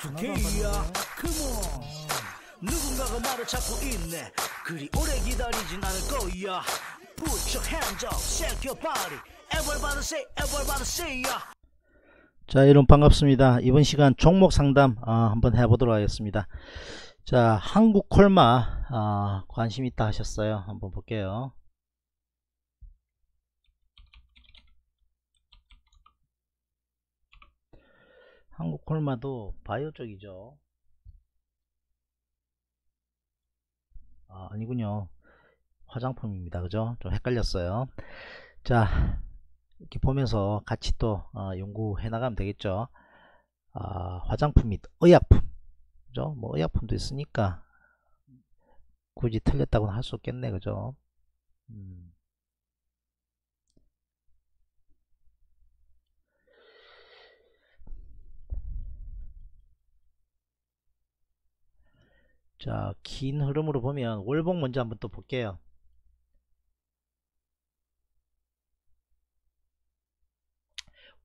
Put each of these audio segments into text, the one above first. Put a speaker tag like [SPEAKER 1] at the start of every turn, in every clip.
[SPEAKER 1] 좋게야 컴온 누군가가 말을 찾고 있네 그리 오래 기다리진 않을 거야 Put your hands up, shake your body Everybody say, everybody say y a 자 여러분 반갑습니다 이번 시간 종목 상담 어, 한번 해보도록 하겠습니다 자 한국 콜마 어, 관심 있다 하셨어요 한번 볼게요 한국 콜마도 바이오 쪽이죠. 아, 아니군요. 화장품입니다. 그죠? 좀 헷갈렸어요. 자, 이렇게 보면서 같이 또 어, 연구해 나가면 되겠죠. 아, 화장품 및 의약품. 그죠? 뭐 의약품도 있으니까 굳이 틀렸다고는 할 수 없겠네. 그죠? 음. 자, 긴 흐름으로 보면 월봉 먼저 한번 또 볼게요.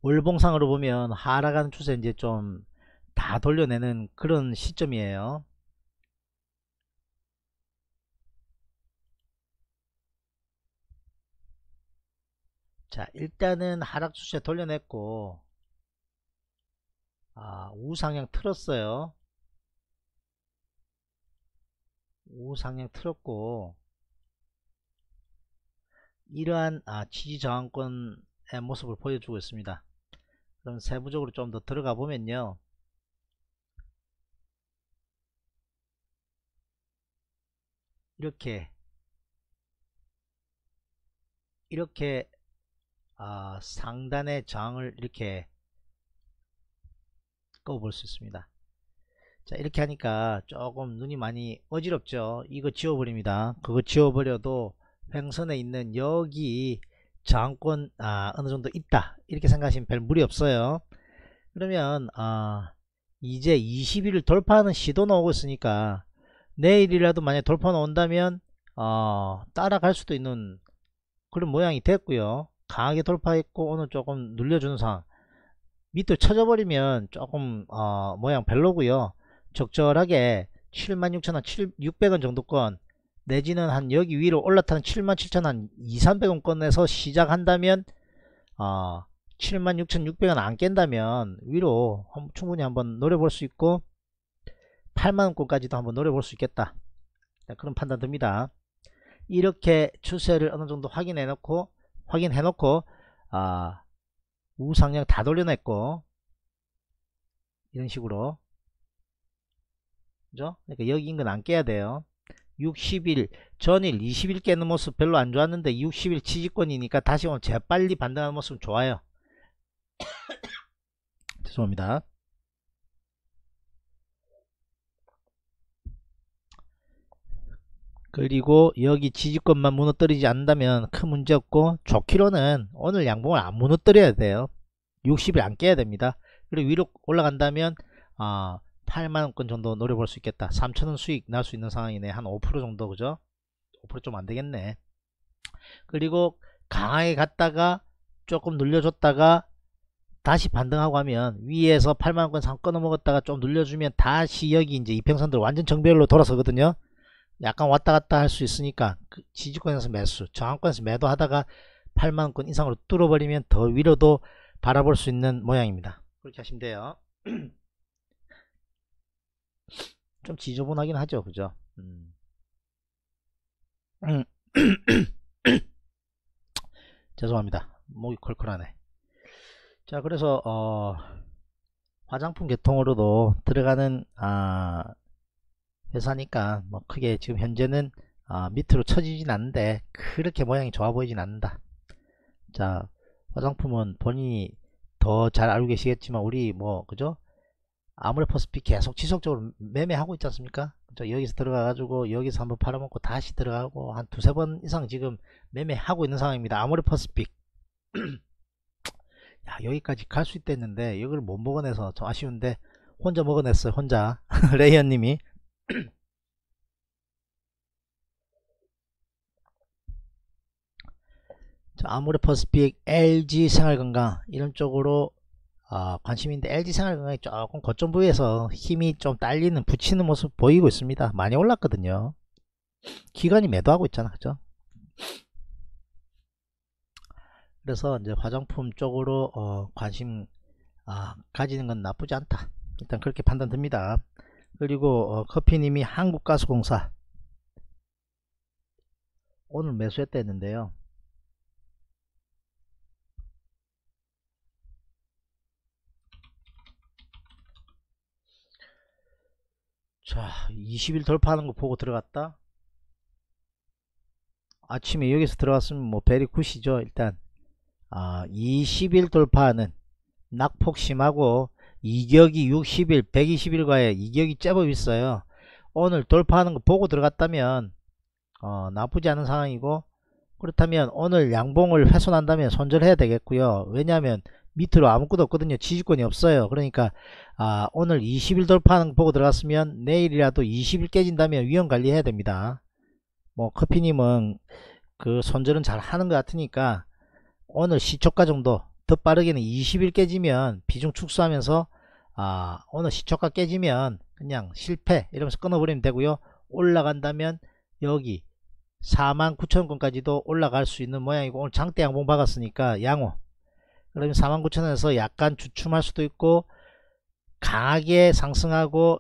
[SPEAKER 1] 월봉상으로 보면 하락하는 추세 이제 좀 다 돌려내는 그런 시점이에요. 자, 일단은 하락 추세 돌려냈고 아, 우상향 틀었어요. 우상향 틀었고 이러한 아, 지지저항권의 모습을 보여주고 있습니다. 그럼 세부적으로 좀 더 들어가 보면요. 이렇게 이렇게 아, 상단의 저항을 이렇게 꺼볼 수 있습니다. 자 이렇게 하니까 조금 눈이 많이 어지럽죠 이거 지워버립니다 그거 지워버려도 횡선에 있는 여기 저항권 아, 어느정도 있다 이렇게 생각하시면 별 무리 없어요 그러면 아, 이제 20일을 돌파하는 시도 나오고 있으니까 내일이라도 만약 돌파 나온다면 어, 따라갈 수도 있는 그런 모양이 됐고요 강하게 돌파했고 오늘 조금 눌려주는 상황 밑으로 쳐져버리면 조금 어, 모양 별로고요 적절하게 76,000원 600원 정도권 내지는 한 여기 위로 올라타는 77,000원 2, 300원권에서 시작한다면 어, 76,600원 안 깬다면 위로 충분히 한번 노려볼 수 있고 8만원권까지도 한번 노려볼 수 있겠다 네, 그런 판단 듭니다 이렇게 추세를 어느정도 확인해 놓고 확인해 놓고 아, 우상향 다 돌려냈고 이런 식으로 그죠? 그러니까 여기 인근 안 깨야 돼요. 60일 전일 20일 깨는 모습 별로 안 좋았는데 60일 지지권이니까 다시 오늘 재빨리 반등하는 모습 좋아요 죄송합니다 그리고 여기 지지권만 무너뜨리지 않는다면 큰 문제 없고 좋기로는 오늘 양봉을 안 무너뜨려야 돼요 60일 안 깨야 됩니다 그리고 위로 올라간다면 어, 8만원권 정도 노려볼 수 있겠다 3천원 수익 날 수 있는 상황이네 한 5% 정도 그죠 5%좀 안되겠네 그리고 강하게 갔다가 조금 눌려줬다가 다시 반등하고 하면 위에서 8만원권 상넘어갔다가좀 눌려주면 다시 여기 이제 이평선들 완전 정배로 돌아서거든요 약간 왔다갔다 할 수 있으니까 그 지지권에서 매수 저항권에서 매도 하다가 8만원권 이상으로 뚫어버리면 더 위로도 바라볼 수 있는 모양입니다 그렇게 하시면 돼요 좀 지저분하긴 하죠 그죠 음. 음. 죄송합니다 목이 컬컬하네 자 그래서 어, 화장품 계통으로도 들어가는 아, 회사니까 뭐 크게 지금 현재는 아, 밑으로 처지진 않는데 그렇게 모양이 좋아 보이진 않는다 자 화장품은 본인이 더 잘 알고 계시겠지만 우리 뭐 그죠 아무리퍼스피 계속 지속적으로 매매하고 있지 않습니까? 그렇죠? 여기서 들어가가지고 여기서 한번 팔아먹고 다시 들어가고 한 두세 번 이상 지금 매매하고 있는 상황입니다. 아무리퍼스픽 야, 여기까지 갈 수 있댔는데 이걸 못 먹어내서 좀 아쉬운데 혼자 먹어냈어요. 혼자 레이언님이 아무래퍼스픽 LG 생활건강 이런 쪽으로 어, 관심인데 LG생활건강이 조금 거점 부위에서 힘이 좀 딸리는 붙이는 모습 보이고 있습니다 많이 올랐거든요 기관이 매도하고 있잖아 그죠 그래서 이제 화장품 쪽으로 어, 관심 아, 가지는 건 나쁘지 않다 일단 그렇게 판단 됩니다 그리고 어, 커피님이 한국가스공사 오늘 매수했다 했는데요 자 20일 돌파하는 거 보고 들어갔다 아침에 여기서 들어갔으면 뭐 베리 굿이죠 일단 아 20일 돌파하는 낙폭심하고 이격이 60일 120일과의 이격이 제법 있어요 오늘 돌파하는 거 보고 들어갔다면 어, 나쁘지 않은 상황이고 그렇다면 오늘 양봉을 훼손한다면 손절해야 되겠고요 왜냐하면 밑으로 아무것도 없거든요. 지지권이 없어요. 그러니까 아, 오늘 20일 돌파는 하거 보고 들어갔으면 내일이라도 20일 깨진다면 위험 관리해야 됩니다. 뭐 커피님은 그 손절은 잘 하는 것 같으니까 오늘 시초가 정도 더 빠르게는 20일 깨지면 비중 축소하면서 아, 오늘 시초가 깨지면 그냥 실패 이러면서 끊어버리면 되고요. 올라간다면 여기 49,000원까지도 올라갈 수 있는 모양이고 오늘 장대 양봉 박았으니까 양호 그러면 49,000원에서 약간 주춤할 수도 있고 강하게 상승하고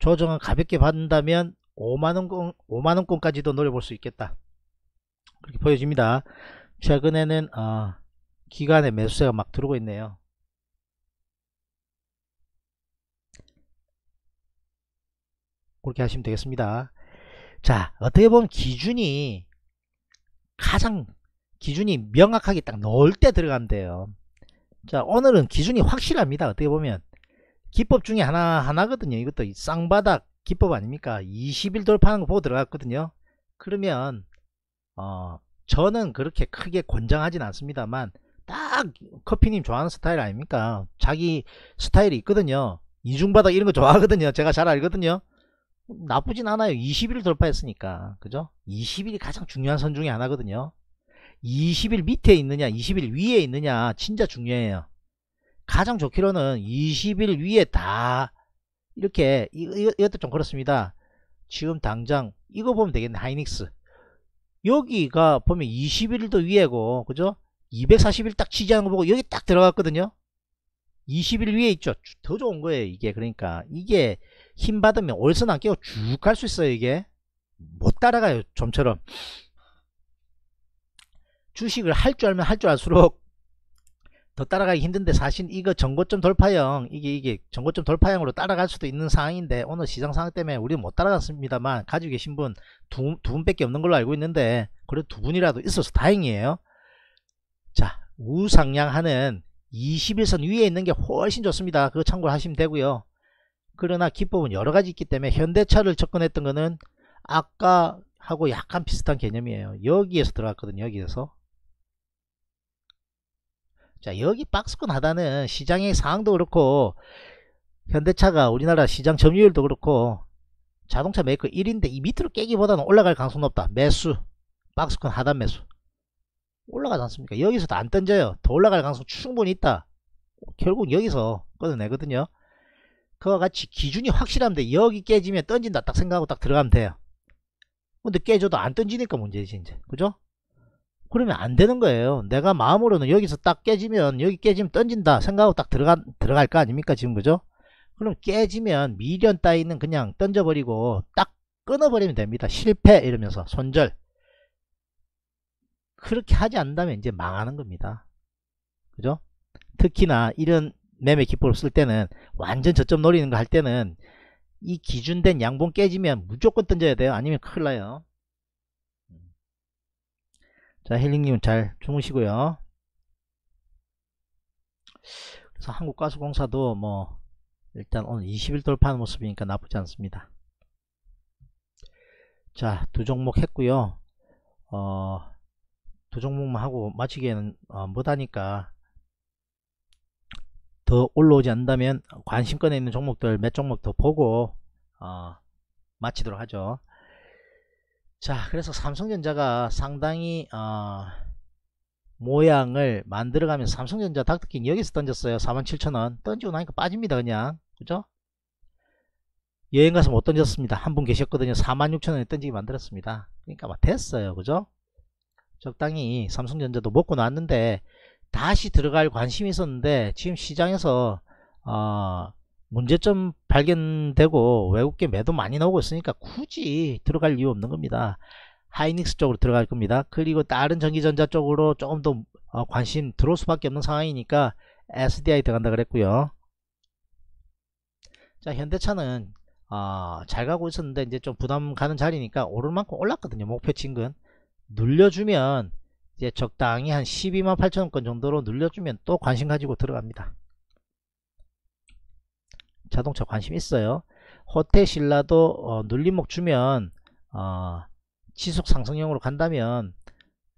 [SPEAKER 1] 조정은 가볍게 받는다면 5만원권, 5만원권까지도 노려볼 수 있겠다. 그렇게 보여집니다. 최근에는 어, 기간에 매수세가 막 들어오고 있네요. 그렇게 하시면 되겠습니다. 자 어떻게 보면 기준이 가장 기준이 명확하게 딱 넣을 때 들어간대요. 자, 오늘은 기준이 확실합니다. 어떻게 보면. 기법 중에 하나, 하나거든요. 이것도 쌍바닥 기법 아닙니까? 20일 돌파하는 거 보고 들어갔거든요. 그러면, 어, 저는 그렇게 크게 권장하진 않습니다만, 딱 커피님 좋아하는 스타일 아닙니까? 자기 스타일이 있거든요. 이중바닥 이런 거 좋아하거든요. 제가 잘 알거든요. 나쁘진 않아요. 20일 돌파했으니까. 그죠? 20일이 가장 중요한 선 중에 하나거든요. 20일 밑에 있느냐 20일 위에 있느냐 진짜 중요해요 가장 좋기로는 20일 위에 다 이렇게 이, 이, 이것도 좀 그렇습니다 지금 당장 이거 보면 되겠네 하이닉스 여기가 보면 2 0일도 위에고 그죠 240일 딱치지하는거 보고 여기 딱 들어갔거든요 20일 위에 있죠 더 좋은 거예요 이게 그러니까 이게 힘 받으면 월선 안 깨고 쭉 갈 수 있어요 이게 못 따라가요 좀처럼 주식을 할 줄 알면 할 줄 알수록 더 따라가기 힘든데 사실 이거 전고점 돌파형 이게 이게 전고점 돌파형으로 따라갈 수도 있는 상황인데 오늘 시장 상황 때문에 우리는 못 따라갔습니다만 가지고 계신 분 두 분밖에 없는 걸로 알고 있는데 그래도 두 분이라도 있어서 다행이에요 자 우상향하는 2 0일선 위에 있는 게 훨씬 좋습니다 그거 참고를 하시면 되고요 그러나 기법은 여러가지 있기 때문에 현대차를 접근했던 거는 아까 하고 약간 비슷한 개념이에요 여기에서 들어갔거든요 여기에서 자 여기 박스권 하단은 시장의 상황도 그렇고 현대차가 우리나라 시장 점유율도 그렇고 자동차 메이커 1인데 이 밑으로 깨기보다는 올라갈 가능성 높다 매수 박스권 하단 매수 올라가지 않습니까 여기서도 안 던져요 더 올라갈 가능성 충분히 있다 결국 여기서 끊어내거든요 그와 같이 기준이 확실한데 여기 깨지면 던진다 딱 생각하고 딱 들어가면 돼요 근데 깨져도 안 던지니까 문제지 이제 그죠 그러면 안 되는 거예요. 내가 마음으로는 여기서 딱 깨지면 여기 깨지면 던진다 생각하고 딱 들어가, 들어갈 거 아닙니까 지금 그죠? 그럼 깨지면 미련 따위는 그냥 던져버리고 딱 끊어버리면 됩니다. 실패 이러면서 손절 그렇게 하지 않는다면 이제 망하는 겁니다. 그죠? 특히나 이런 매매 기법을 쓸 때는 완전 저점 노리는 거 할 때는 이 기준된 양봉 깨지면 무조건 던져야 돼요. 아니면 큰일 나요. 자 힐링님 잘 주무시고요 그래서 한국가스공사도 뭐 일단 오늘 20일 돌파하는 모습이니까 나쁘지 않습니다 자 두 종목 했고요 어, 두 종목만 하고 마치기에는 어, 못하니까 더 올라오지 않는다면 관심권에 있는 종목들 몇 종목 더 보고 어, 마치도록 하죠 자 그래서 삼성전자가 상당히 어, 모양을 만들어가면 삼성전자 닥터킹 여기서 던졌어요 47,000원 던지고 나니까 빠집니다 그냥 그죠 여행가서 못 던졌습니다 한 분 계셨거든요 46,000원에 던지게 만들었습니다 그러니까 막 됐어요 그죠 적당히 삼성전자도 먹고 나왔는데 다시 들어갈 관심이 있었는데 지금 시장에서 어, 문제점 발견되고 외국계 매도 많이 나오고 있으니까 굳이 들어갈 이유 없는 겁니다. 하이닉스 쪽으로 들어갈 겁니다. 그리고 다른 전기전자 쪽으로 조금 더 어, 관심 들어올 수밖에 없는 상황이니까 SDI 들어간다 그랬고요. 자 현대차는 어, 잘 가고 있었는데 이제 좀 부담 가는 자리니까 오를 만큼 올랐거든요. 목표친근 눌려주면 이제 적당히 한1 2만8천원권 정도로 눌려주면 또 관심 가지고 들어갑니다. 자동차 관심 있어요. 호텔신라도 어, 눌림목 주면 어, 지속 상승형으로 간다면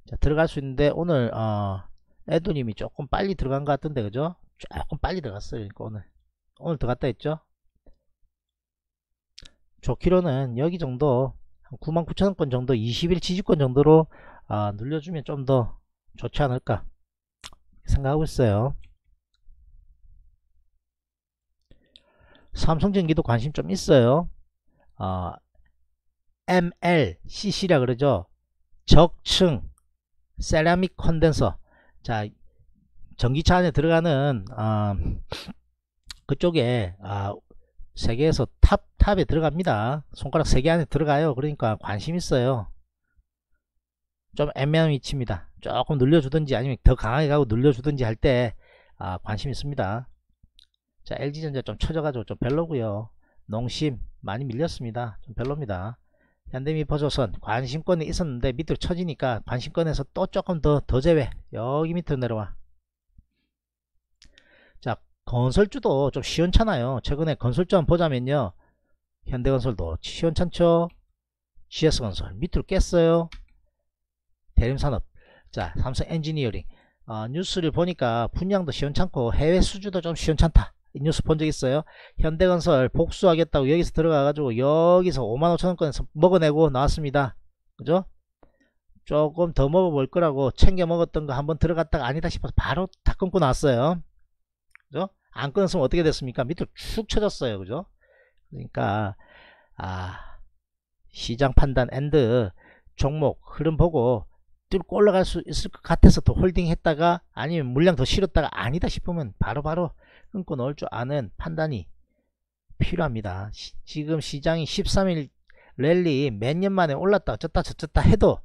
[SPEAKER 1] 자, 들어갈 수 있는데 오늘 어, 애도님이 조금 빨리 들어간 것 같은데 그죠? 조금 빨리 들어갔어요. 그러니까 오늘 오늘 들어갔다 했죠? 좋기로는 여기 정도 99,000원 권 정도 20일 지지권 정도로 어, 눌려주면 좀 더 좋지 않을까 생각하고 있어요. 삼성전기도 관심 좀 있어요. 어, MLCC라 그러죠. 적층 세라믹 컨덴서. 자, 전기차 안에 들어가는 어, 그쪽에 어, 세계에서 탑 탑에 들어갑니다. 손가락 세 개 안에 들어가요. 그러니까 관심 있어요. 좀 애매한 위치입니다. 조금 눌려주든지 아니면 더 강하게 가고 눌려주든지할때 아, 관심 있습니다. 자 LG전자 좀 쳐져가지고 좀 별로고요 농심 많이 밀렸습니다 좀 별로입니다 현대미퍼조선 관심권이 있었는데 밑으로 쳐지니까 관심권에서 또 조금 더 더 제외 여기 밑으로 내려와 자 건설주도 좀 시원찮아요 최근에 건설주 한번 보자면요 현대건설도 시원찮죠 GS건설 밑으로 깼어요 대림산업 자 삼성엔지니어링 어, 아, 뉴스를 보니까 분양도 시원찮고 해외 수주도 좀 시원찮다 뉴스 본 적 있어요 현대건설 복수하겠다고 여기서 들어가가지고 여기서 5만5천원권 먹어내고 나왔습니다 그죠 조금 더 먹어볼 거라고 챙겨 먹었던 거 한번 들어갔다가 아니다 싶어서 바로 다 끊고 나왔어요 그죠 안 끊었으면 어떻게 됐습니까 밑으로 축 쳐졌어요 그죠 그러니까 아 시장 판단 앤드 종목 흐름 보고 뚫고 올라갈 수 있을 것 같아서 더 홀딩 했다가 아니면 물량 더 실었다가 아니다 싶으면 바로바로 바로 끊고 넣을 줄 아는 판단이 필요합니다. 시, 지금 시장이 13일 랠리 몇 년 만에 올랐다 어쩌다 저쩌다 해도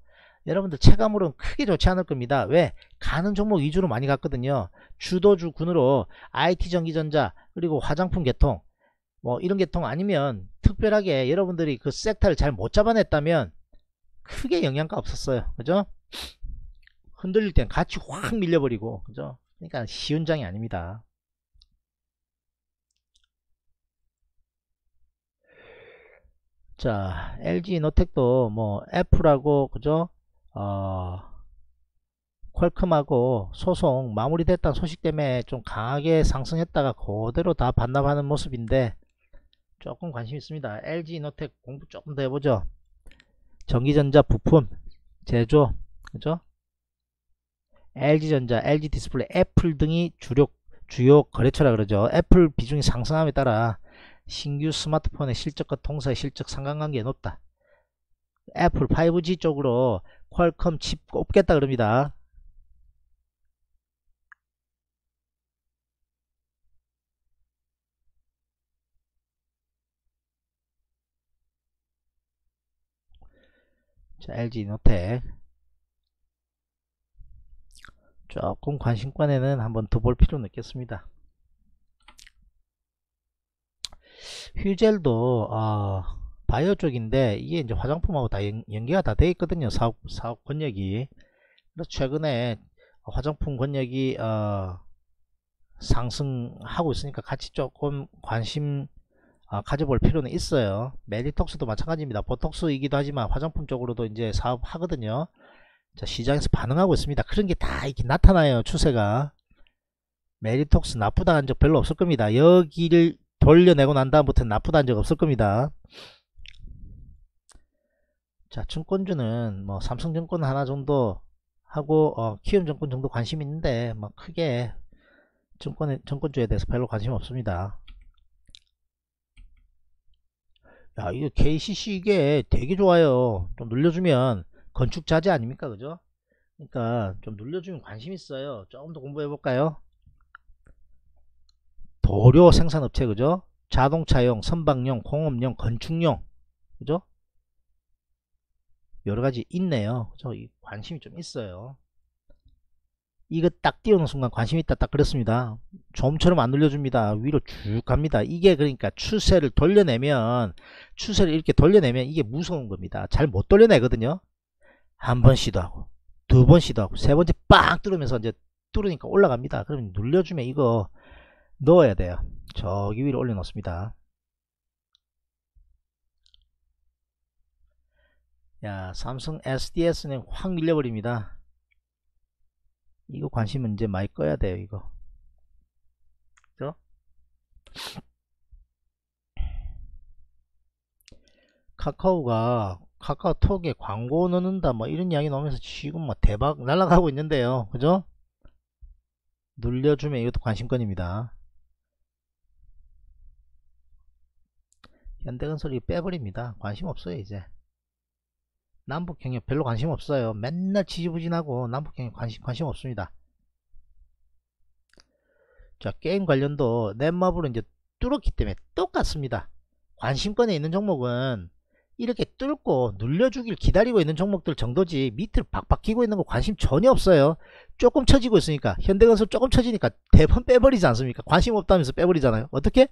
[SPEAKER 1] 여러분들 체감으로는 크게 좋지 않을 겁니다. 왜? 가는 종목 위주로 많이 갔거든요. 주도주 군으로 IT 전기전자 그리고 화장품 계통뭐 이런 계통 아니면 특별하게 여러분들이 그 섹터를 잘 못 잡아냈다면 크게 영향가 없었어요. 그죠? 흔들릴 땐 같이 확 밀려버리고 그죠? 그러니까 쉬운 장이 아닙니다. 자, LG 이노텍도 뭐플하고 그죠? 어, 퀄컴하고 소송 마무리됐다는 소식 때문에 좀 강하게 상승했다가 그대로 다 반납하는 모습인데 조금 관심 있습니다. LG 이노텍 공부 조금 더 해보죠. 전기전자 부품, 제조, 그죠? LG전자, LG디스플레이, 애플 등이 주력, 주요 거래처라 그러죠. 애플 비중이 상승함에 따라 신규 스마트폰의 실적과 통사의 실적 상관관계 에 높다. 애플 5G 쪽으로 퀄컴 칩 꼽겠다 그럽니다. 자, LG 노텍 조금 관심권에는 한번 더 볼 필요는 있겠습니다. 휴젤도 어, 바이오 쪽인데 이게 이제 화장품하고 다 연, 연계가 다 돼 있거든요. 사업 사업 권역이. 그래서 최근에 화장품 권역이 어, 상승하고 있으니까 같이 조금 관심 어, 가져볼 필요는 있어요. 메리톡스도 마찬가지입니다. 보톡스이기도 하지만 화장품 쪽으로도 이제 사업하거든요. 자, 시장에서 반응하고 있습니다. 그런 게 다 이렇게 나타나요. 추세가. 메리톡스 나쁘다 는적 별로 없을 겁니다. 여기를 돌려내고 난 다음부터는 나쁘다는 적 없을 겁니다. 자 증권주는 뭐 삼성증권 하나 정도 하고 어, 키움증권 정도 관심 있는데 뭐 크게 증권 증권주에 대해서 별로 관심 없습니다. 야 이거 KCC 이게 되게 좋아요. 좀 눌려주면 건축 자재 아닙니까 그죠? 그러니까 좀 눌려주면 관심 있어요. 조금 더 공부해 볼까요? 도료 생산업체 그죠? 자동차용, 선박용, 공업용, 건축용 그죠? 여러가지 있네요. 저 관심이 좀 있어요. 이거 딱 띄우는 순간 관심 있다 딱 그렇습니다. 좀처럼 안 눌려줍니다. 위로 쭉 갑니다. 이게 그러니까 추세를 돌려내면 추세를 이렇게 돌려내면 이게 무서운 겁니다. 잘 못 돌려내거든요. 한 번 시도하고 두 번 시도하고 세 번째 빵 뚫으면서 이제 뚫으니까 올라갑니다. 그러면 눌려주면 이거 넣어야 돼요. 저기 위로 올려놓습니다. 야, 삼성 SDS는 확 밀려버립니다. 이거 관심은 이제 많이 꺼야 돼요, 이거. 그죠? 카카오가 카카오톡에 광고 넣는다 뭐 이런 이야기 나오면서 지금 막 뭐 대박 날아가고 있는데요 그죠 눌려주면 이것도 관심권입니다 현대건설이 빼버립니다. 관심 없어요 이제. 남북경협 별로 관심 없어요. 맨날 지지부진하고 남북경협 관심 관심 없습니다. 자 게임 관련도 넷마블은 이제 뚫었기 때문에 똑같습니다. 관심권에 있는 종목은 이렇게 뚫고 눌려주길 기다리고 있는 종목들 정도지 밑으로 박박 끼고 있는 거 관심 전혀 없어요. 조금 처지고 있으니까 현대건설 조금 처지니까 대번 빼버리지 않습니까? 관심 없다면서 빼버리잖아요. 어떻게?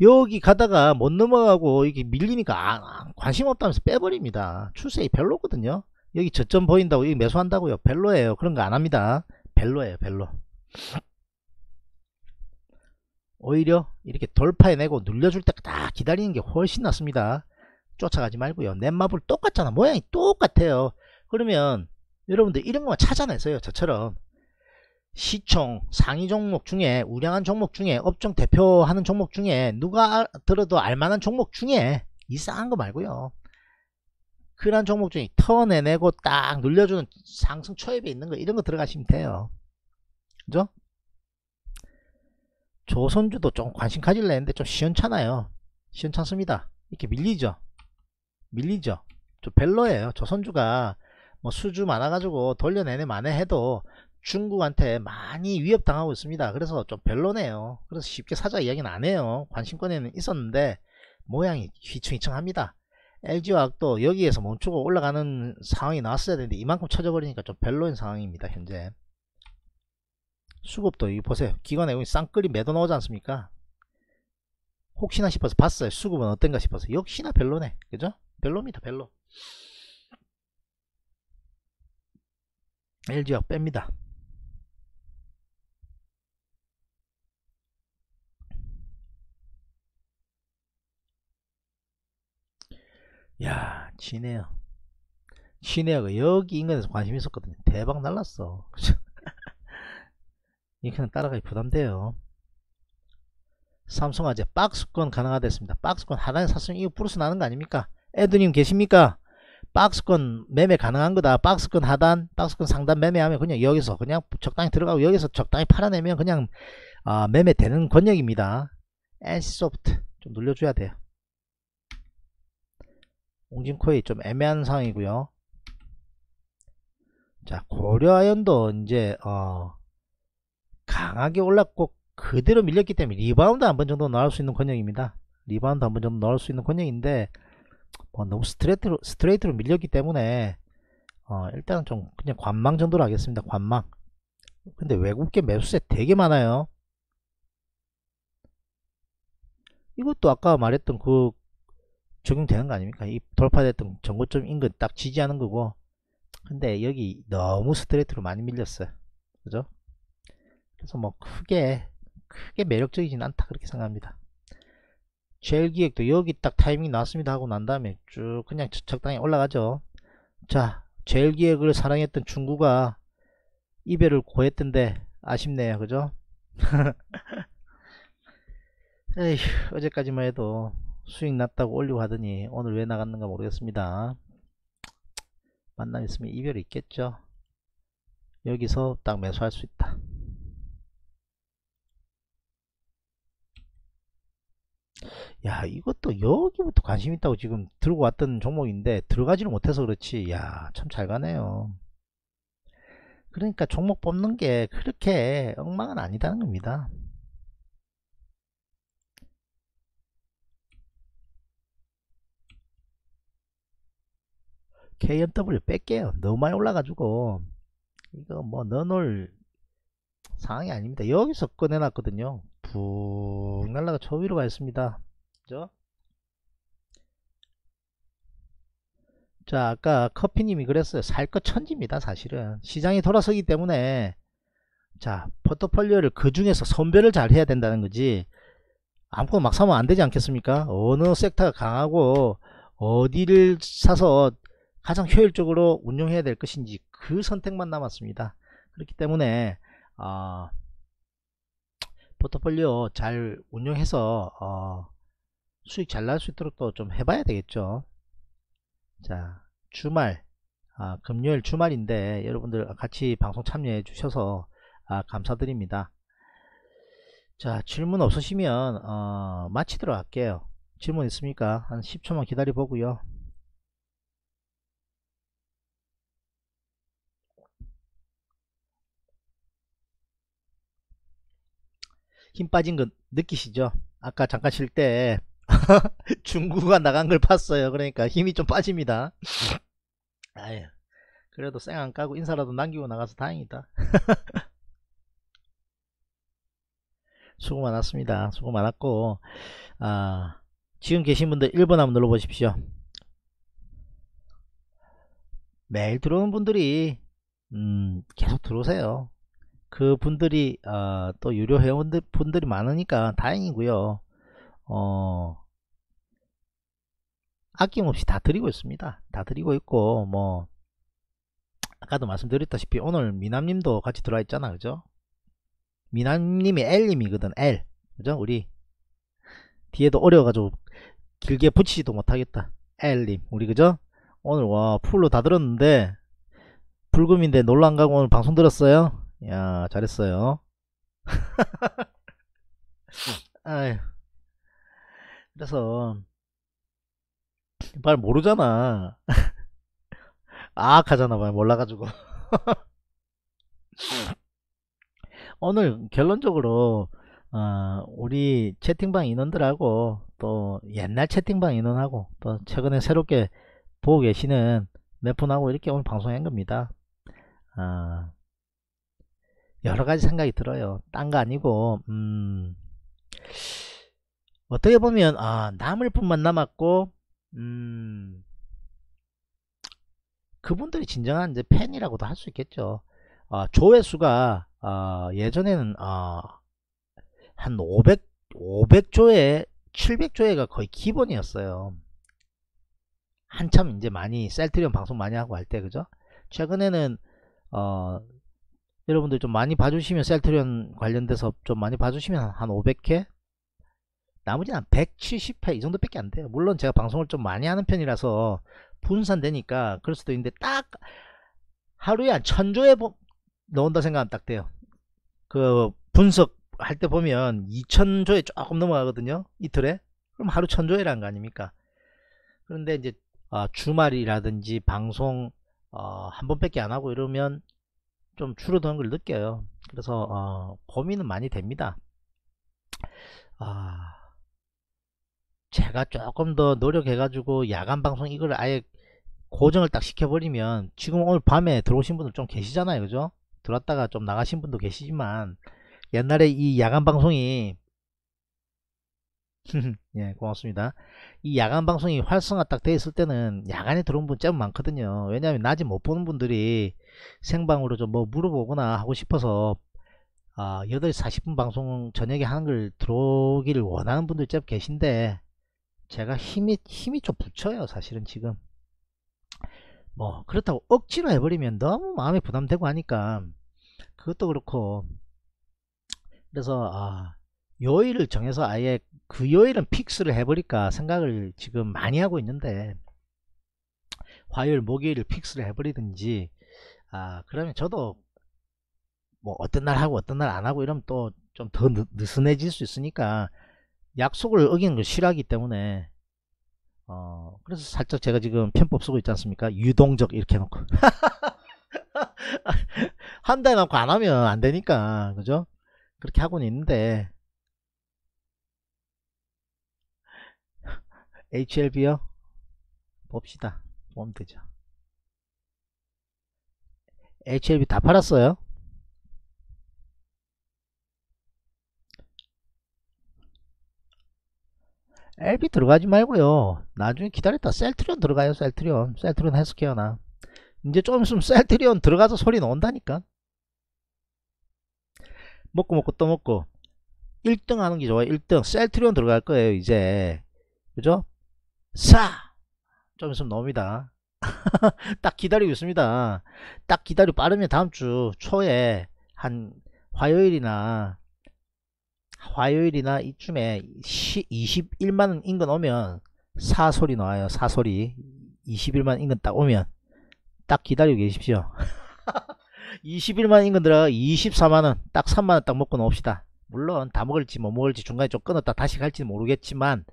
[SPEAKER 1] 여기 가다가 못 넘어가고 이게 밀리니까 아, 관심 없다면서 빼버립니다. 추세이 별로거든요. 여기 저점 보인다고 여기 매수한다고요. 별로예요. 그런 거 안 합니다. 별로예요. 별로. 오히려 이렇게 돌파해내고 눌려줄 때 딱 기다리는 게 훨씬 낫습니다. 쫓아가지 말고요. 넷마블 똑같잖아. 모양이 똑같아요. 그러면 여러분들 이런 거 찾아내세요. 저처럼. 시청 상위 종목 중에 우량한 종목 중에 업종 대표하는 종목 중에 누가 들어도 알만한 종목 중에 이상한 거 말고요 그런 종목 중에 터내내고딱 눌려주는 상승 초입에 있는 거 이런 거 들어가시면 돼요 그죠? 조선주도 좀 관심 가질래 했는데 좀 시원찮아요 시원찮습니다 이렇게 밀리죠 밀리죠 저 벨로예요 조선주가 뭐 수주 많아가지고 돌려내네 만에 해도 중국한테 많이 위협당하고 있습니다. 그래서 좀 별로네요. 그래서 쉽게 사자 이야기는 안 해요. 관심권에는 있었는데 모양이 휘청휘청합니다. LG와 또 여기에서 멈추고 올라가는 상황이 나왔어야 되는데 이만큼 쳐져버리니까 좀 별로인 상황입니다. 현재 수급도 여기 보세요. 기관 내용이 쌍끌이 매도 나오지 않습니까? 혹시나 싶어서 봤어요. 수급은 어떤가 싶어서 역시나 별로네. 그죠? 별로입니다. 별로. LG가 뺍니다. 야, 진해요. 진해하고 여기 인근에서 관심 있었거든요. 대박 날랐어. 이거게는 따라가기 부담돼요. 삼성화재 박스권 가능하다습니다 박스권 하단에 샀으면 이거 플러스 나는 거 아닙니까? 에드님 계십니까? 박스권 매매 가능한 거다. 박스권 하단, 박스권 상단 매매하면 그냥 여기서 그냥 적당히 들어가고 여기서 적당히 팔아내면 그냥 아, 매매되는 권역입니다. NC소프트 좀 눌려줘야 돼요. 옹진코이 좀 애매한 상황이고요. 자 고려아연도 이제 어 강하게 올랐고 그대로 밀렸기 때문에 리바운드 한 번 정도 나올 수 있는 권역입니다. 리바운드 한 번 정도 나올 수 있는 권역인데 뭐 너무 스트레이트로, 스트레이트로 밀렸기 때문에 어 일단은 좀 그냥 관망 정도로 하겠습니다. 관망 근데 외국계 매수세 되게 많아요. 이것도 아까 말했던 그 적용되는 거 아닙니까? 이 돌파됐던 전고점 인근 딱 지지하는 거고 근데 여기 너무 스트레이트로 많이 밀렸어요. 그죠? 그래서 뭐 크게 크게 매력적이진 않다 그렇게 생각합니다. 제일 기획도 여기 딱 타이밍 이 나왔습니다 하고 난 다음에 쭉 그냥 적당히 올라가죠. 자, 제일 기획을 사랑했던 중구가 이별을 고했던데 아쉽네요. 그죠? 에휴, 어제까지만 해도 수익 났다고 올리고 하더니 오늘 왜 나갔는가 모르겠습니다. 만남 있으면 이별이 있겠죠. 여기서 딱 매수할 수 있다. 야 이것도 여기부터 관심 있다고 지금 들고 왔던 종목인데 들어가지를 못해서 그렇지 야참 잘 가네요 그러니까 종목 뽑는 게 그렇게 엉망은 아니다는 겁니다 KMW 뺄게요. 너무 많이 올라가지고 이거 뭐 넣어놓을 상황이 아닙니다. 여기서 꺼내놨거든요. 푹 날라가 저 위로 가 있습니다. 그죠? 자 아까 커피님이 그랬어요. 살 것 천지입니다. 사실은 시장이 돌아서기 때문에 자 포트폴리오를 그 중에서 선별을 잘 해야 된다는 거지 아무거나 막 사면 안 되지 않겠습니까? 어느 섹터가 강하고 어디를 사서 가장 효율적으로 운영해야될 것인지 그 선택만 남았습니다. 그렇기 때문에 어, 포트폴리오 잘운영해서 어, 수익 잘 날 수 있도록 또 좀 해봐야 되겠죠. 자 주말 아, 금요일 주말인데 여러분들 같이 방송 참여해 주셔서 아, 감사드립니다. 자 질문 없으시면 어, 마치도록 할게요. 질문 있습니까? 한 10초만 기다려 보고요. 힘 빠진 거 느끼시죠? 아까 잠깐 쉴 때 중구가 나간 걸 봤어요. 그러니까 힘이 좀 빠집니다. 아유, 그래도 쌩안 까고 인사라도 남기고 나가서 다행이다. 수고 많았습니다. 수고 많았고 아, 지금 계신 분들 1번 한번 눌러보십시오. 매일 들어오는 분들이 음, 계속 들어오세요. 그 분들이 어, 또 유료 회원들 분들이 많으니까 다행이고요. 어, 아낌없이 다 드리고 있습니다. 다 드리고 있고 뭐 아까도 말씀드렸다시피 오늘 미남님도 같이 들어와 있잖아, 그죠? 미남님이 L님이거든, L. 그죠? 우리 뒤에도 어려가지고 워 길게 붙이지도 못하겠다. L님, 우리 그죠? 오늘 와 풀로 다 들었는데 불금인데 놀러안 가고 오늘 방송 들었어요. 야 잘했어요 아휴 그래서 말 모르잖아 아악 하잖아 말 몰라가지고 오늘 결론적으로 어, 우리 채팅방 인원들하고 또 옛날 채팅방 인원하고 또 최근에 새롭게 보고 계시는 몇 분하고 이렇게 오늘 방송한 겁니다. 어, 여러가지 생각이 들어요 딴거 아니고 음 어떻게 보면 아 남을 뿐만 남았고 음 그분들이 진정한 이제 팬이라고도 할 수 있겠죠 아, 조회수가 아, 예전에는 아, 한 500, 5 0 0조에 700조회가 거의 기본이었어요 한참 이제 많이 셀트리온 방송 많이 하고 할 때 그죠 최근에는 어 여러분들 좀 많이 봐주시면 셀트리온 관련돼서 좀 많이 봐주시면 한 500회 나머지는 한 170회 이 정도밖에 안 돼요 물론 제가 방송을 좀 많이 하는 편이라서 분산되니까 그럴 수도 있는데 딱 하루에 한 천조에 넣은다 생각하면 딱 돼요 그 분석할 때 보면 2천조에 조금 넘어가거든요 이틀에 그럼 하루 천조회라는 거 아닙니까 그런데 이제 어, 주말이라든지 방송 어, 한 번밖에 안 하고 이러면 좀 줄어드는 걸 느껴요. 그래서 어, 고민은 많이 됩니다. 아, 제가 조금 더 노력해가지고 야간 방송 이걸 아예 고정을 딱 시켜버리면 지금 오늘 밤에 들어오신 분들 좀 계시잖아요, 그죠? 들었다가 좀 나가신 분도 계시지만 옛날에 이 야간 방송이 예, 고맙습니다. 이 야간 방송이 활성화 딱 돼 있을 때는 야간에 들어온 분짱 많거든요. 왜냐하면 낮에 못 보는 분들이 생방으로 좀 뭐 물어보거나 하고 싶어서 아, 8시 40분 방송 저녁에 하는 걸 들어오기를 원하는 분들 꽤 계신데 제가 힘이 힘이 좀 붙여요 사실은 지금 뭐 그렇다고 억지로 해버리면 너무 마음이 부담되고 하니까 그것도 그렇고 그래서 아 요일을 정해서 아예 그 요일은 픽스를 해버릴까 생각을 지금 많이 하고 있는데 화요일 목요일을 픽스를 해버리든지 아 그러면 저도 뭐 어떤 날 하고 어떤 날 안 하고 이러면 또 좀 더 느슨해질 수 있으니까 약속을 어기는 걸 싫어하기 때문에 어 그래서 살짝 제가 지금 편법 쓰고 있지 않습니까 유동적 이렇게 해놓고 한달 남고 안 하면 안 되니까 그죠 그렇게 하고는 있는데 HLB요 봅시다 보면 되죠 HLB 다 팔았어요. LB 들어가지 말고요. 나중에 기다렸다 셀트리온 들어가요. 셀트리온. 셀트리온 헬스케어나. 이제 좀 있으면 셀트리온 들어가서 소리 나온다니까. 먹고 먹고 또 먹고. 1등 하는 게 좋아요. 1등. 셀트리온 들어갈 거예요. 이제. 그죠? 4! 좀 있으면 나옵니다. 딱 기다리고 있습니다. 딱 기다리고 빠르면 다음 주 초에 한 화요일이나 화요일이나 이쯤에 21만원 인근 오면 사소리 나와요. 사소리 21만 인근 딱 오면 딱 기다리고 계십시오. 21만 인근 들어 24만원 딱 3만원 딱 먹고 나옵시다. 물론 다 먹을지 못 뭐 먹을지 중간에 좀 끊었다 다시 갈지는 모르겠지만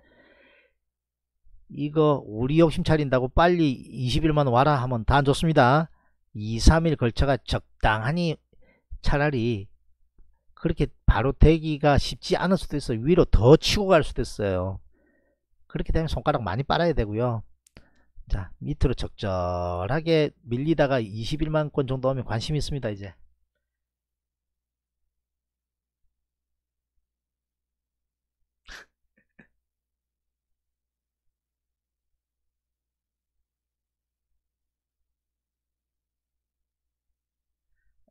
[SPEAKER 1] 이거 우리 욕심 차린다고 빨리 20일만 와라 하면 다 안 좋습니다. 2, 3일 걸쳐가 적당하니 차라리 그렇게 바로 되기가 쉽지 않을 수도 있어요. 위로 더 치고 갈 수도 있어요. 그렇게 되면 손가락 많이 빨아야 되고요. 자 밑으로 적절하게 밀리다가 21만 건 정도 하면 관심 있습니다 이제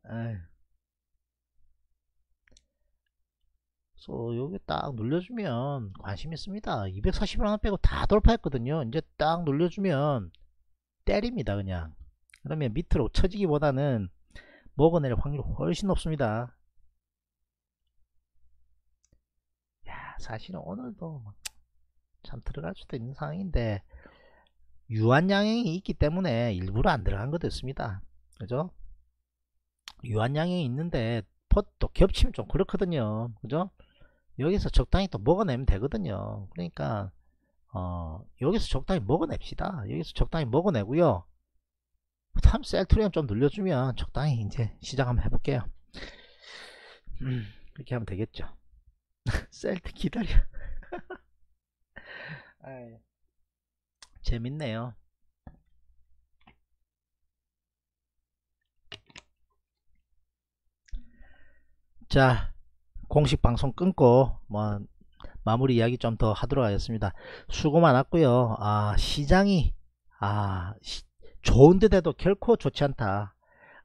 [SPEAKER 1] 그래서 여기 딱 눌려주면 관심 있습니다. 240원 하나 빼고 다 돌파했거든요. 이제 딱 눌려주면 때립니다. 그냥. 그러면 밑으로 쳐지기보다는 먹어낼 확률이 훨씬 높습니다. 야, 사실은 오늘도 뭐 참 들어갈 수도 있는 상황인데 유한 양행이 있기 때문에 일부러 안 들어간 것도 있습니다. 그죠? 유한양이 있는데 퍼도 겹치면 좀 그렇거든요 그죠 여기서 적당히 또 먹어내면 되거든요 그러니까 어, 여기서 적당히 먹어냅시다 여기서 적당히 먹어내고요 그다음 셀트리온 좀 늘려주면 적당히 이제 시작 한번 해볼게요 음, 이렇게 하면 되겠죠 셀트 기다려 재밌네요 자 공식 방송 끊고 뭐 마무리 이야기 좀 더 하도록 하겠습니다 수고 많았고요 아 시장이 아 좋은 데도 결코 좋지 않다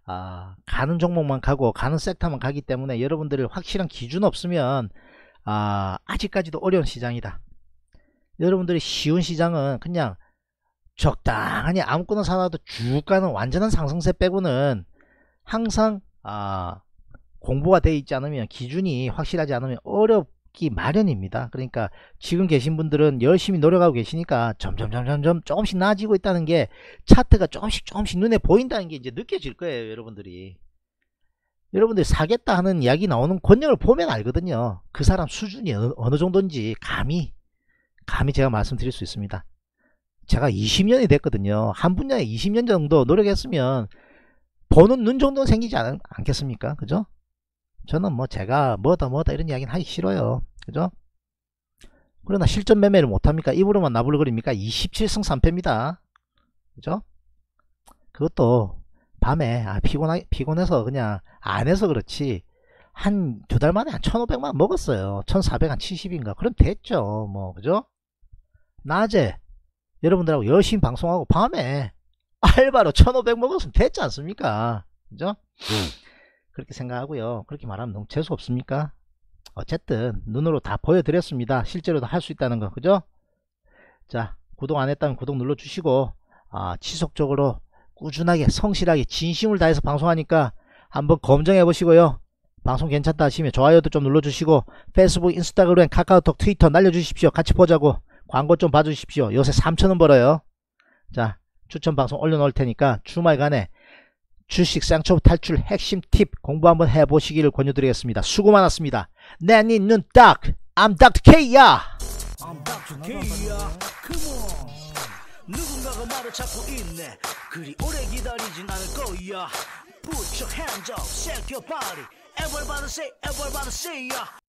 [SPEAKER 1] 아 가는 종목만 가고 가는 섹터만 가기 때문에 여러분들이 확실한 기준 없으면 아 아직까지도 어려운 시장이다 여러분들이 쉬운 시장은 그냥 적당히 아무거나 사놔도 주 가는 완전한 상승세 빼고는 항상 아 공부가 돼 있지 않으면 기준이 확실하지 않으면 어렵기 마련입니다. 그러니까 지금 계신 분들은 열심히 노력하고 계시니까 점점 점점점 조금씩 나아지고 있다는 게 차트가 조금씩 조금씩 눈에 보인다는 게 이제 느껴질 거예요. 여러분들이. 여러분들 사겠다 하는 이야기 나오는 권력을 보면 알거든요. 그 사람 수준이 어느, 어느 정도인지 감히 감히 제가 말씀드릴 수 있습니다. 제가 20년이 됐거든요. 한 분야에 20년 정도 노력했으면 보는 눈 정도는 생기지 않, 않겠습니까? 그죠? 저는 뭐 제가 뭐다 뭐다 이런 이야기는 하기 싫어요. 그죠? 그러나 실전 매매를 못합니까? 입으로만 나불거립니까? 27승 3패입니다. 그죠? 그것도 밤에 아, 피곤하, 피곤해서 그냥 안 해서 그렇지 한 두 달 만에 한 1500만 먹었어요. 1470인가. 0 0한 그럼 됐죠. 뭐 그죠? 낮에 여러분들하고 열심히 방송하고 밤에 알바로 1500 먹었으면 됐지 않습니까? 그죠? 음. 그렇게 생각하고요 그렇게 말하면 너무 재수 없습니까 어쨌든 눈으로 다 보여드렸습니다 실제로도 할 수 있다는 거 그죠 자 구독 안 했다면 구독 눌러주시고 아, 지속적으로 꾸준하게 성실하게 진심을 다해서 방송하니까 한번 검증해 보시고요 방송 괜찮다 하시면 좋아요도 좀 눌러주시고 페이스북 인스타그램 카카오톡 트위터 날려주십시오 같이 보자고 광고 좀 봐주십시오 요새 3천원 벌어요 자 추천 방송 올려놓을 테니까 주말간에 주식 상처 탈출 핵심 팁 공부 한번 해보시기를 권유드리겠습니다. 수고 많았습니다. 내 니 눈 딱! I'm Dr. K야! I'm Dr. K야! Come on! 누군가가 나를 찾고 있네. 그리 오래 기다리진 않을 거야. Put your hands up, shake your body. Everybody say, everybody say, yeah.